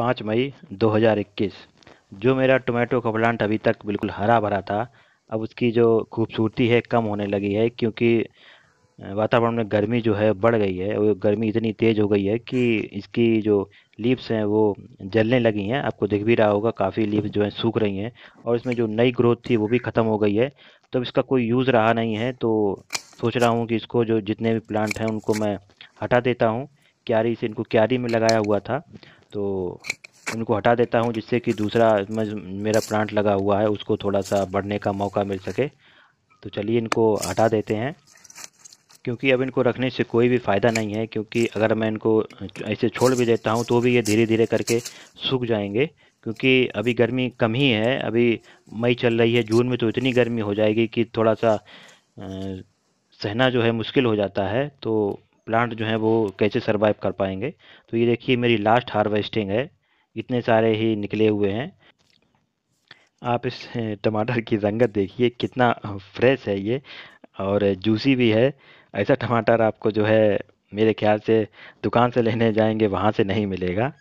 पाँच मई 2021 जो मेरा टोमेटो का प्लांट अभी तक बिल्कुल हरा भरा था अब उसकी जो खूबसूरती है कम होने लगी है क्योंकि वातावरण में गर्मी जो है बढ़ गई है वो गर्मी इतनी तेज़ हो गई है कि इसकी जो लीव्स हैं वो जलने लगी हैं आपको दिख भी रहा होगा काफ़ी लीव्स जो हैं सूख रही हैं और इसमें जो नई ग्रोथ थी वो भी ख़त्म हो गई है तो इसका कोई यूज़ रहा नहीं है तो सोच रहा हूँ कि इसको जो जितने भी प्लांट हैं उनको मैं हटा देता हूँ क्यारी से इनको क्यारी में लगाया हुआ था तो उनको हटा देता हूँ जिससे कि दूसरा मेरा प्लांट लगा हुआ है उसको थोड़ा सा बढ़ने का मौका मिल सके तो चलिए इनको हटा देते हैं क्योंकि अब इनको रखने से कोई भी फ़ायदा नहीं है क्योंकि अगर मैं इनको ऐसे छोड़ भी देता हूँ तो भी ये धीरे धीरे करके सूख जाएंगे क्योंकि अभी गर्मी कम ही है अभी मई चल रही है जून में तो इतनी गर्मी हो जाएगी कि थोड़ा सा सहना जो है मुश्किल हो जाता है तो प्लांट जो है वो कैसे सर्वाइव कर पाएंगे तो ये देखिए मेरी लास्ट हार्वेस्टिंग है इतने सारे ही निकले हुए हैं आप इस टमाटर की रंगत देखिए कितना फ्रेश है ये और जूसी भी है ऐसा टमाटर आपको जो है मेरे ख्याल से दुकान से लेने जाएंगे वहाँ से नहीं मिलेगा